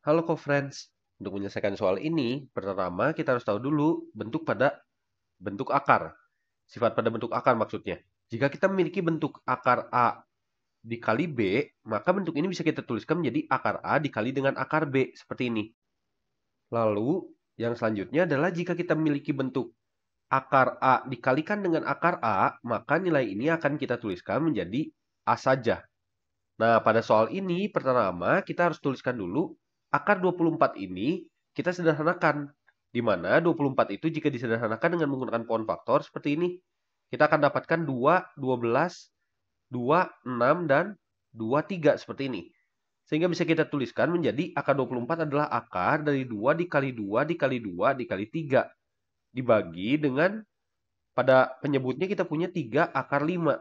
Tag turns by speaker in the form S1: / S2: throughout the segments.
S1: Halo co-friends, untuk menyelesaikan soal ini, pertama kita harus tahu dulu bentuk pada bentuk akar. Sifat pada bentuk akar maksudnya. Jika kita memiliki bentuk akar A dikali B, maka bentuk ini bisa kita tuliskan menjadi akar A dikali dengan akar B, seperti ini. Lalu, yang selanjutnya adalah jika kita memiliki bentuk akar A dikalikan dengan akar A, maka nilai ini akan kita tuliskan menjadi A saja. Nah, pada soal ini, pertama kita harus tuliskan dulu akar 24 ini kita sederhanakan. Di mana 24 itu jika disederhanakan dengan menggunakan pohon faktor seperti ini. Kita akan dapatkan 2, 12, 2, 6, dan 2, 3 seperti ini. Sehingga bisa kita tuliskan menjadi akar 24 adalah akar dari 2 dikali 2 dikali 2 dikali 3. Dibagi dengan pada penyebutnya kita punya 3 akar 5.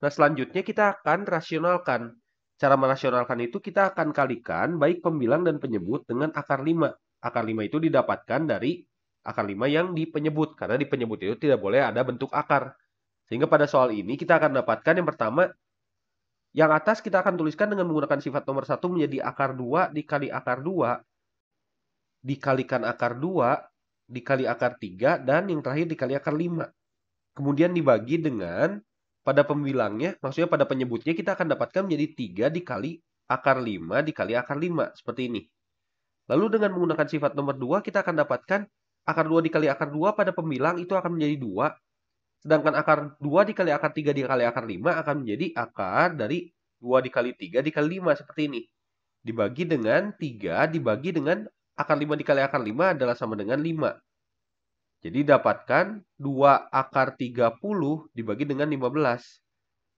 S1: Nah selanjutnya kita akan rasionalkan Cara menasionalkan itu kita akan kalikan baik pembilang dan penyebut dengan akar 5. Akar 5 itu didapatkan dari akar 5 yang di penyebut karena di penyebut itu tidak boleh ada bentuk akar. Sehingga pada soal ini kita akan dapatkan yang pertama yang atas kita akan tuliskan dengan menggunakan sifat nomor 1 menjadi akar 2 dikali akar 2 dikalikan akar 2 dikali akar 3 dan yang terakhir dikali akar 5. Kemudian dibagi dengan pada pembilangnya, maksudnya pada penyebutnya kita akan dapatkan menjadi 3 dikali akar 5 dikali akar 5 seperti ini. Lalu dengan menggunakan sifat nomor 2 kita akan dapatkan akar 2 dikali akar 2 pada pembilang itu akan menjadi 2. Sedangkan akar 2 dikali akar 3 dikali akar 5 akan menjadi akar dari 2 dikali 3 dikali 5 seperti ini. Dibagi dengan 3 dibagi dengan akar 5 dikali akar 5 adalah sama dengan 5. Jadi dapatkan 2 akar 30 dibagi dengan 15.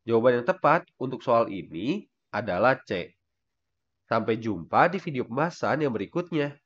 S1: Jawaban yang tepat untuk soal ini adalah C. Sampai jumpa di video pembahasan yang berikutnya.